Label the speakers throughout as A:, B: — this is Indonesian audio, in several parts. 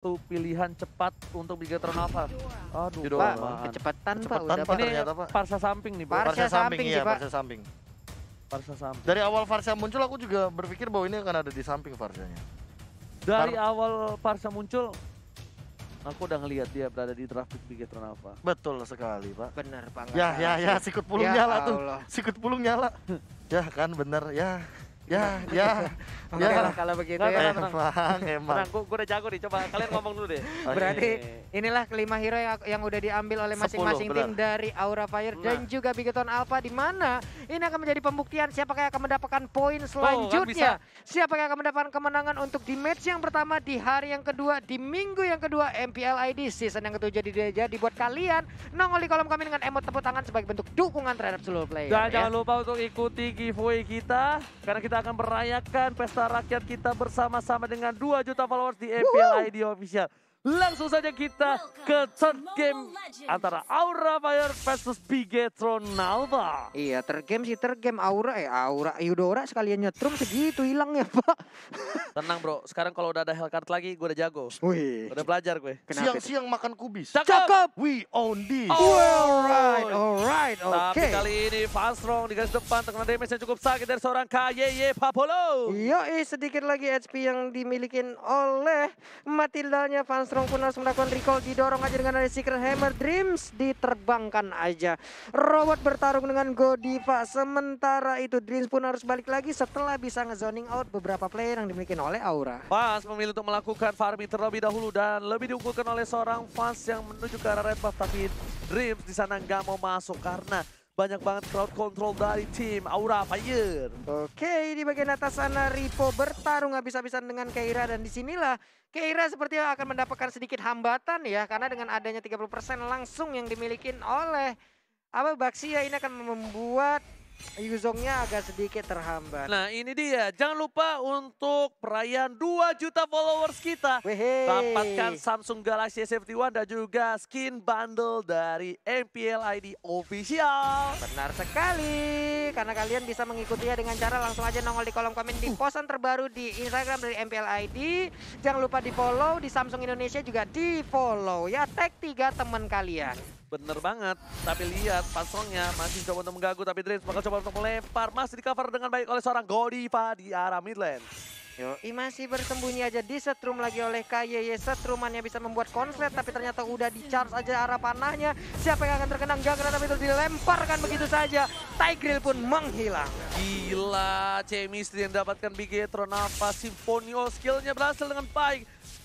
A: satu pilihan cepat untuk Bigatron Alpha. Aduh, Pak, kecepatan, kecepatan Pak. Udah ini ternyata, Parsa samping nih, iya, Pak. Parsa, samping, ya, samping. Parsa samping. Dari awal Farsa muncul
B: aku juga berpikir bahwa ini akan ada di samping Farsanya. Dari
A: Par awal varsa muncul Aku udah ngelihat dia berada di traffic Bigatron Alpha. Betul sekali, Pak. Benar, Pak. Ya, ya, ya, sikut pulung ya, nyala Allah. tuh.
B: Sikut pulung nyala. ya kan, bener. Ya. Ya, ya.
A: ya. kalau begitu ya. Emang, Emang, Gue udah jago nih, coba kalian ngomong dulu deh. Oh, iya, Berarti iya,
C: iya. inilah kelima hero yang, yang udah diambil oleh masing-masing tim dari Aura Fire nah. dan juga Bigeton Alpha di mana ini akan menjadi pembuktian siapa yang akan mendapatkan poin oh, selanjutnya. Oh, siapa yang akan mendapatkan kemenangan untuk di match yang pertama, di hari yang kedua, di minggu yang kedua MPL ID season yang ketujuh di Deja dibuat kalian nongol di kolom kami dengan emot tepuk tangan sebagai bentuk dukungan terhadap seluruh player. Dan ya. jangan
A: lupa untuk ikuti giveaway kita karena kita akan merayakan pesta rakyat kita bersama-sama dengan 2 juta followers di MPL ID Official. Langsung saja kita ke third game antara Aura Fire versus Bigetron Bigetronalva.
C: Iya, third game sih third game Aura eh Aura Yudora sekalian nyetrum segitu hilang ya, Pak.
A: Tenang, Bro. Sekarang kalau udah ada Hellcard lagi, gue udah jago. Wih. Udah belajar gue. Siang-siang makan kubis. Cakep. Cakep. We own this. Oh. Alright, alright, oke. Okay. Tapi kali ini Fast Strong di garis depan terkena damage yang cukup sakit dari seorang KYY Papolo.
C: Yoi, sedikit lagi HP yang dimiliki oleh Matildanya fans pun harus melakukan recall didorong aja dengan ada Secret Hammer Dreams diterbangkan aja robot bertarung dengan Godiva sementara itu Dreams pun harus balik lagi setelah bisa ngezoning out beberapa player yang dimiliki oleh
A: Aura Fast memilih untuk melakukan farming terlebih dahulu dan lebih diunggulkan oleh seorang Fast yang menuju ke arah red buff tapi Dreams di sana nggak mau masuk karena banyak banget crowd control dari tim Aura Fire. Oke, di
C: bagian atas sana Ripo bertarung habis-habisan dengan Keira dan disinilah Keira sepertinya akan mendapatkan sedikit hambatan ya karena dengan adanya 30% langsung yang dimiliki oleh apa Baxia ini akan membuat Yuzongnya agak sedikit terhambat.
A: Nah ini dia, jangan lupa untuk perayaan 2 juta followers kita. Wehe. Dapatkan Samsung Galaxy S51 dan juga skin bundle dari MPL ID Official. Benar sekali, karena kalian bisa mengikutinya dengan cara langsung aja nongol di kolom
C: komen di uh. posan terbaru di Instagram dari MPL ID. Jangan lupa di follow, di Samsung Indonesia juga di follow ya. Tag tiga teman kalian.
A: Bener banget. Tapi lihat pasongnya masih coba untuk mengganggu. Tapi Dreams bakal coba untuk melempar. Masih di cover dengan baik oleh seorang Godiva di arah midland. lane. Yoi
C: masih bersembunyi aja di setrum lagi oleh KYY setrumannya bisa membuat konslet tapi ternyata udah di charge aja arah panahnya siapa yang akan terkena enggak tapi itu
A: dilemparkan begitu saja Tigreal pun menghilang gila chemistry yang dapatkan Bigetron apa simfonio oh, skillnya berhasil dengan baik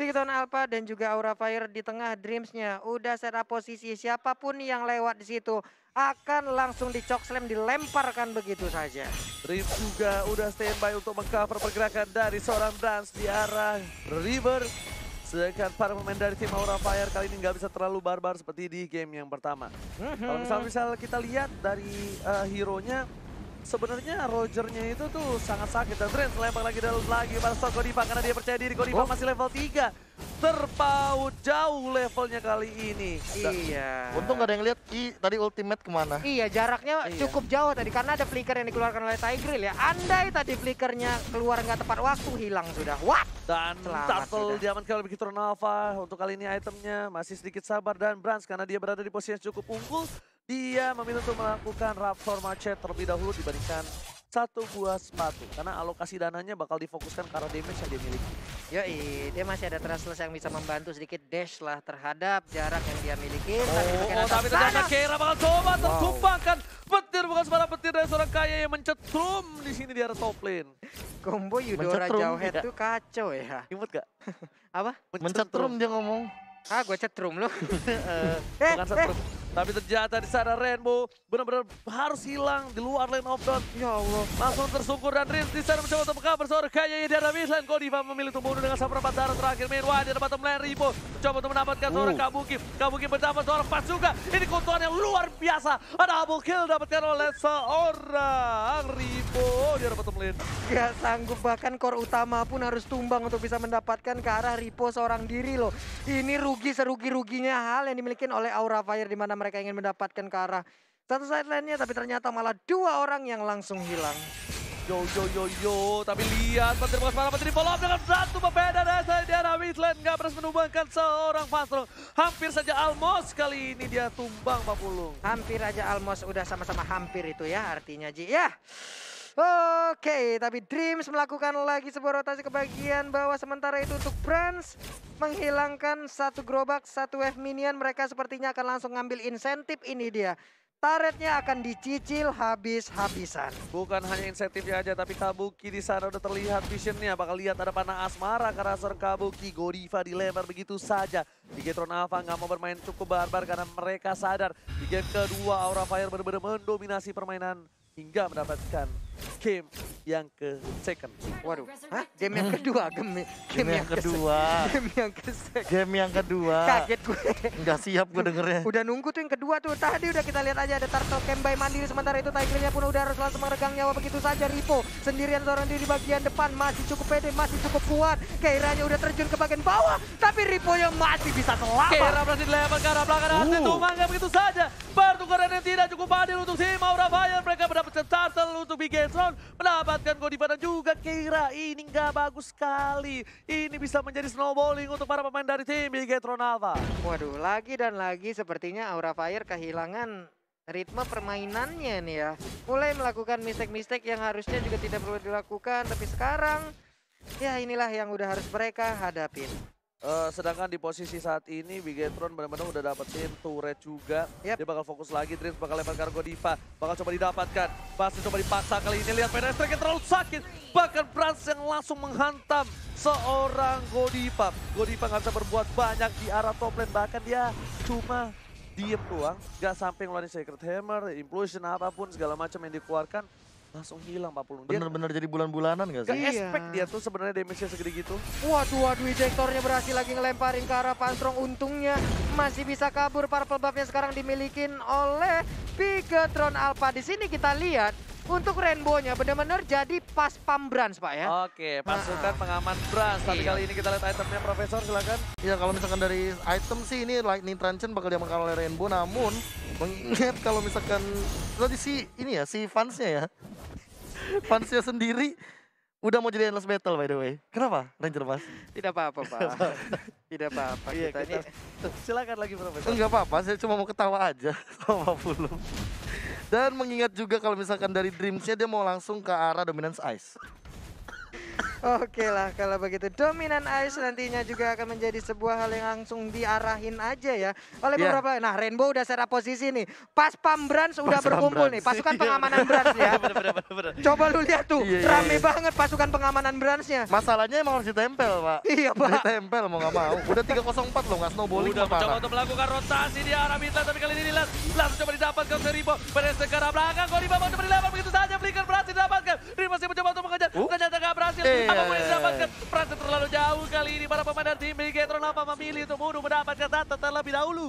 C: Victor Alpha dan juga Aura Fire di tengah Dreamsnya. Udah set up posisi siapapun yang lewat di situ akan langsung dicok slam dilemparkan begitu saja.
A: Rip juga udah standby untuk mengcover pergerakan dari seorang dance di arah River. Sedangkan para pemain dari tim Aura Fire kali ini nggak bisa terlalu barbar seperti di game yang pertama. Kalau mhm. misal-misal kita lihat dari uh, hero-nya, sebenarnya Rogernya itu tuh sangat sakit. Dan Trent lempar lagi dan lagi pada Godiva karena dia percaya diri. Godiva oh. masih level 3. Terpaut jauh levelnya kali ini. Iya. Untung
B: gak ada yang lihat I tadi ultimate kemana.
C: Iya jaraknya iya. cukup jauh tadi karena ada flicker yang dikeluarkan oleh Tigreal ya. Andai tadi
A: flickernya keluar nggak tepat waktu hilang sudah. What? Dan Turtle diamankan kali begitu Nova. Untuk kali ini itemnya masih sedikit sabar dan Brans karena dia berada di posisi yang cukup unggul. Dia memilih untuk melakukan Raptor Machete terlebih dahulu dibandingkan satu buah sepatu. Karena alokasi dananya bakal difokuskan ke arah damage yang dia miliki. Yoi, dia masih ada Trustless yang bisa
C: membantu sedikit dash lah terhadap jarak yang dia miliki. Oh, tapi, oh, tapi ternyata
A: Kera bakal coba wow. Petir bukan sebarang petir dari seorang kaya yang mencetrum di sini di arah top lane.
C: Combo Yudora Jauhead tuh
B: kacau ya. Imut gak? Apa? Mencetrum, mencetrum
A: dia ngomong. Ah, gue cetrum loh. eh, Bukan Eh. Tapi ternyata di sana Rainbow benar-benar harus hilang di luar lane of dawn. Ya Allah. Langsung tersungkur dan Rin di sana mencoba untuk mengcover Sor. Kayaknya dia ada mid lane. Kodiva memilih untuk membunuh dengan seperempat darah terakhir. Meanwhile dia dapat lane Rainbow Mencoba untuk mendapatkan seorang uh. Oh. Kabuki. Kabuki mendapat seorang pas juga. Ini keuntungan yang luar biasa. Ada double kill dapatkan oleh seorang Rainbow oh, Dia dapat bottom lane. Gak
C: sanggup bahkan core utama pun harus tumbang untuk bisa mendapatkan ke arah Rainbow seorang diri loh. Ini rugi serugi-ruginya hal yang dimiliki oleh Aura Fire di mana mereka ingin mendapatkan ke arah satu sideline-nya tapi ternyata malah dua orang yang langsung hilang. Yo yo yo yo,
A: tapi lihat Menteri Bogas Parah Menteri follow up dengan satu pembeda dan saya dia Wisland nggak berhasil menumbangkan seorang Fastro. Hampir saja Almos kali ini dia tumbang Pak Pulung. Hampir
C: aja Almos udah sama-sama hampir itu ya artinya Ji. Ya. Oke, tapi Dreams melakukan lagi sebuah rotasi ke bagian bawah. Sementara itu untuk Brands menghilangkan satu gerobak, satu wave minion. Mereka sepertinya akan langsung ngambil insentif ini dia Taretnya akan dicicil habis-habisan.
A: Bukan hanya insentifnya aja, tapi Kabuki di sana udah terlihat visionnya. Bakal lihat ada panah asmara karena karaser Kabuki. Godiva dilempar begitu saja. Di Getron Alpha nggak mau bermain cukup barbar karena mereka sadar. Di game kedua, Aura Fire benar-benar mendominasi permainan hingga mendapatkan game yang ke second. Waduh, Hah? game yang hmm. kedua,
C: game, game, game yang, yang kedua,
A: game yang ke
B: game yang kedua. Kaget gue. Enggak siap gue dengernya. Udah nunggu
C: tuh yang kedua tuh. Tadi udah kita lihat aja ada Tarto Kembay mandiri sementara itu Tigernya pun udah harus langsung meregang nyawa begitu saja Ripo sendirian seorang diri di bagian depan masih cukup pede, masih cukup kuat. Keiranya udah terjun ke bagian bawah, tapi Ripo
A: yang masih bisa selamat. Keira berhasil dilempar ke arah belakang, uh. tumbangnya begitu saja. Pertukaran yang tidak cukup adil untuk si Maura Fire. Mereka mendapatkan turtle untuk bikin next round mendapatkan mana juga Keira. Ini nggak bagus sekali. Ini bisa menjadi snowballing untuk para pemain dari
C: tim Bigetron Alpha. Waduh, lagi dan lagi sepertinya Aura Fire kehilangan ritme permainannya nih ya. Mulai melakukan mistake-mistake yang harusnya juga tidak perlu dilakukan. Tapi sekarang ya inilah yang udah harus mereka hadapin.
A: Uh, sedangkan di posisi saat ini Bigetron benar-benar udah dapetin turret juga. Yep. Dia bakal fokus lagi, Dreams bakal lempar kargo Diva. Bakal coba didapatkan. Pasti coba dipaksa kali ini. Lihat Penestra yang terlalu sakit. Bahkan Prance yang langsung menghantam seorang Godiva. Godiva nggak bisa berbuat banyak di arah top lane. Bahkan dia cuma diem doang. Nggak sampai ngeluarin Sacred Hammer, Implosion, apapun segala macam yang dikeluarkan langsung hilang 40. Bener-bener
B: jadi bulan-bulanan
A: gak sih? Gak iya. dia tuh sebenarnya damage-nya segede gitu. Waduh, waduh, ejectornya berhasil lagi ngelemparin
C: ke arah Pantrong. Untungnya masih bisa kabur. Purple buff-nya sekarang dimiliki oleh Bigatron Alpha. Di sini kita lihat untuk Rainbow-nya benar-benar jadi pas pam
B: Brans, Pak ya.
A: Oke, pasukan pengaman Brans. Tapi iya. kali ini kita lihat itemnya Profesor, silakan. Iya, kalau
B: misalkan dari item sih ini Lightning Transient bakal diamankan oleh Rainbow, namun mengingat kalau misalkan tadi si ini ya si fans-nya ya fansnya sendiri udah mau jadi endless battle by the way. Kenapa Ranger Mas?
C: Tidak apa-apa Pak. Tidak apa-apa
B: iya, kita, kita
A: ini. Silakan lagi Profesor. Oh, Enggak
B: apa-apa, saya cuma mau ketawa aja sama belum. Dan mengingat juga kalau misalkan dari Dreamsnya dia mau langsung ke arah Dominance Ice.
C: Oke lah kalau begitu dominan Ice nantinya juga akan menjadi sebuah hal yang langsung diarahin aja ya oleh yeah. beberapa. Nah Rainbow udah secara posisi nih. Pas Pambrans
B: udah berkumpul nih pasukan iya, pengamanan Brans ya. Coba lu lihat tuh yeah, iya, rame yeah. banget pasukan pengamanan Bransnya. Masalahnya emang harus ditempel pak. Iya pak. Ditempel mau nggak mau. Udah 304 loh
A: nggak snowballing. Udah mencoba untuk melakukan rotasi di arah Mitlan tapi kali ini last. langsung coba didapatkan oleh Ribo. Berhasil ke arah belakang. di bawah coba dilebar begitu saja. Flicker berhasil didapatkan. Ribo masih mencoba untuk mengejar. Uh. Ternyata nggak berhasil. Iya, apa iya, boleh mendapatkan iya. prase terlalu jauh kali ini para pemain dari tim Megatron apa memilih untuk bunuh mendapatkan data terlebih dahulu.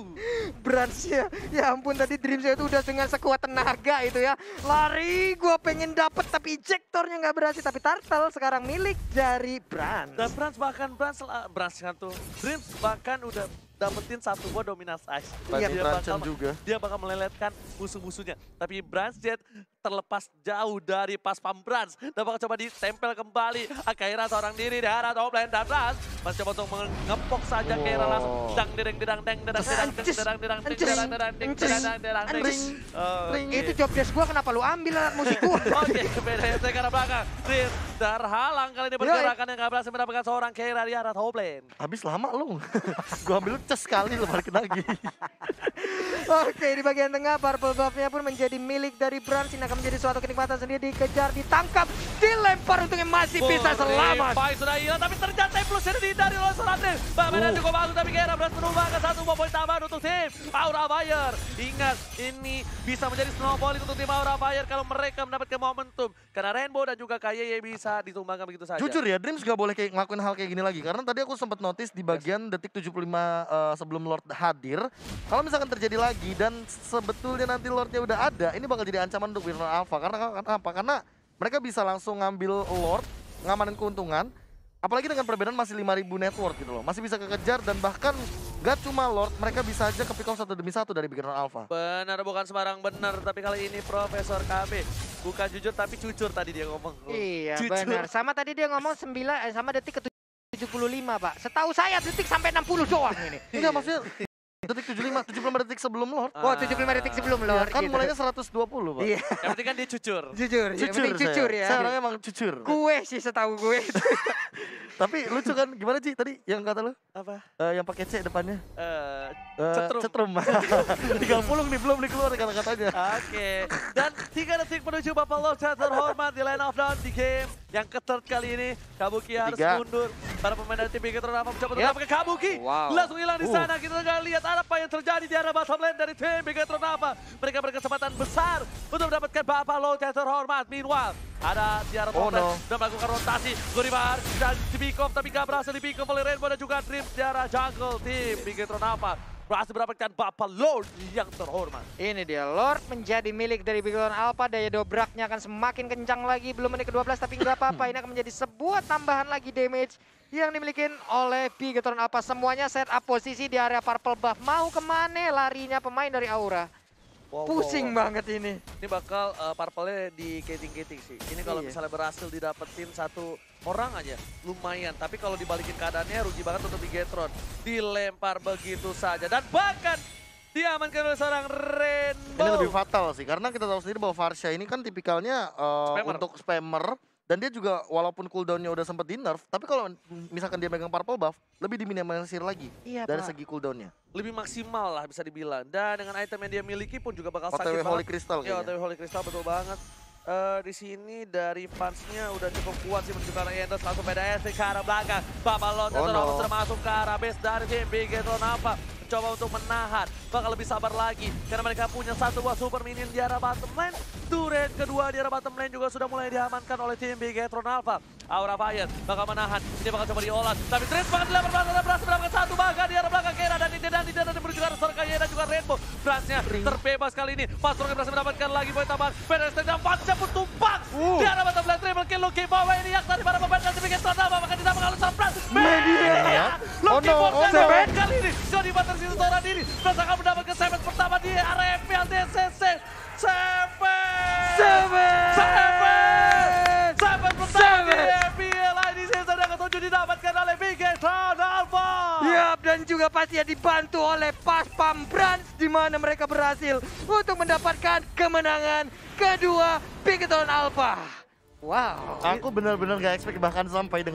C: brans ya ampun tadi Dream itu udah dengan sekuat tenaga itu ya. Lari, gue pengen dapet tapi ejektornya nggak berhasil. Tapi Turtle sekarang milik dari Brans.
A: Dan Brans bahkan Brans, eh, Brans kan tuh. Dreams bahkan udah dapetin satu buah dominasi ice. Iya, dia bakal juga. Dia bakal meleletkan musuh-musuhnya. Tapi Jet terlepas jauh dari pas pam Branch. Dan bakal coba ditempel kembali. Akhirnya seorang diri di arah top lane dan Branch. Mas coba untuk mengepok saja wow. Kaira langsung. Dang direng dirang deng dirang dirang deng dirang dirang deng dirang dirang deng dirang dirang deng. Itu job desk gua kenapa lu ambil musik gua? Oke, BDS ke arah belakang. Rin terhalang kali ini pergerakan yang gak berhasil mendapatkan seorang Kaira di arah top lane.
B: Habis lama lu. Gua ambil C. Ngecas sekali lo balik lagi.
A: Oke, di bagian tengah purple buff-nya
C: pun menjadi milik dari Bran. Ini akan menjadi suatu kenikmatan sendiri. Dikejar, ditangkap, dilempar Untungnya masih bisa selamat.
A: Baik, sudah hilang. Tapi ternyata plus ini dari Los Angeles. Bagaimana uh. cukup bagus, tapi kira Brans berubah ke satu poin tambahan untuk tim Aura Fire. Ingat, ini bisa menjadi snowballing untuk tim Aura Fire kalau mereka mendapatkan momentum. Karena Rainbow dan juga KYY bisa ditumbangkan begitu saja. Jujur ya, Dreams
B: gak boleh kayak ngelakuin hal kayak gini lagi. Karena tadi aku sempat notice di bagian yes. detik 75 uh, Eh, sebelum Lord hadir. Kalau misalkan terjadi lagi dan sebetulnya nanti Lordnya udah ada, ini bakal jadi ancaman untuk Winner Alpha. Karena apa? Karena mereka bisa langsung ngambil Lord, ngamanin keuntungan. Apalagi dengan perbedaan masih 5000 network gitu loh. Masih bisa kekejar dan bahkan Gak cuma Lord, mereka bisa aja ke pick satu demi satu dari Big Alpha.
A: Benar, bukan sembarang benar. Tapi kali ini Profesor KB. Bukan jujur, tapi cucur tadi dia ngomong. Iya, benar.
C: Sama tadi dia ngomong 9, eh, sama detik ke 75 pak. Setahu saya detik sampai 60 doang
B: ini. Enggak iya, maksudnya detik 75, 75 detik sebelum Lord. Oh, 75 detik sebelum iya, Lord. Ya, kan gitu. mulainya 120, Pak. Iya. Yang kan dia cucur. Jujur, jujur, ya, jujur ya. Saya orangnya emang jujur. Gue sih setahu gue. Tapi lucu kan, gimana sih tadi yang kata lu? Apa? Uh, yang pakai C depannya. Uh, uh, cetrum. cetrum. 30 nih, belum dikeluarin kata-katanya.
A: Oke. Dan 3 detik menuju Bapak Lord hormat di line of down di game yang ketat kali ini. Kabuki harus mundur. Para pemain dari tim Bigetron Tron mencoba yep. Ya. ke Kabuki. Wow. Langsung hilang di sana. Uh. Kita nggak lihat apa yang terjadi di arah bottom lane dari tim Bigetron Tron Mereka berkesempatan besar untuk mendapatkan Bapak Lote terhormat. Meanwhile, ada Tiara arah oh, no. dan melakukan rotasi. Guribar dan Dibikov tapi nggak berhasil dibikov oleh Rainbow dan juga Dream arah Jungle. Tim Bigetron Tron berhasil mendapatkan Bapak Lord yang terhormat.
C: Ini dia, Lord menjadi milik dari Bigelan Alpha. Daya dobraknya akan semakin kencang lagi. Belum menit ke-12 tapi nggak apa-apa. Ini akan menjadi sebuah tambahan lagi damage yang dimiliki oleh Bigetron apa Semuanya set up posisi di area purple buff. Mau kemana larinya pemain dari Aura?
A: Wow, Pusing wow, wow. banget ini. Ini bakal uh, eh, purple di gating-gating sih. Ini kalau iya. misalnya berhasil didapetin satu orang aja, lumayan. Tapi kalau dibalikin keadaannya, rugi banget untuk Bigetron. Dilempar begitu saja. Dan bahkan diamankan oleh seorang Rainbow.
B: Ini lebih fatal sih, karena kita tahu sendiri bahwa Farsha ini kan tipikalnya uh, spammer. untuk spammer dan dia juga walaupun cooldownnya udah sempet di nerf, tapi kalau misalkan dia megang purple buff, lebih diminimalisir lagi iya, dari Pak. segi cooldownnya.
A: Lebih maksimal lah bisa dibilang. Dan dengan item yang dia miliki pun juga bakal sakit banget. Holy Crystal iya, kayaknya. OTW Holy Crystal betul banget. Uh, di sini dari punch-nya udah cukup kuat sih menunjukkan Enders langsung beda SD ke arah belakang. Babalon oh, no. terus masuk ke arah base dari tim Bigetron apa mencoba untuk menahan. Bakal lebih sabar lagi karena mereka punya satu buah super minion di arah bottom lane. Turret kedua di arah bottom lane juga sudah mulai diamankan oleh tim Bigetron Alpha. Aura Fire bakal menahan. Ini bakal coba diolah. Tapi Trace bakal dilapar belakang berhasil mendapatkan satu baga di arah belakang Kera. Dan dan ini dan ini berjuang. Serka Sorkaya dan juga Rainbow flashnya terbebas kali ini. Pastor berhasil mendapatkan lagi poin tambahan. Fedex dan Fansha pun tumpang. Uh. Dia dapat triple kill. Lucky bawa ini yang tadi para pemain kali bikin terdapat. Maka tidak mengalami surprise. Media. Lucky oh, no. Morgan oh, kali ini. Jadi Butter sisi seorang diri. Terus akan mendapatkan seven pertama di area MPL DCC. seven seven seven pertama di ini. Season yang ketujuh didapatkan oleh Big Eternal
C: Yap, dan juga pastinya dibantu oleh Pas Pambran di mana mereka berhasil untuk mendapatkan
A: kemenangan kedua Piketon Alpha.
B: Wow. Aku benar-benar gak expect bahkan sampai dengan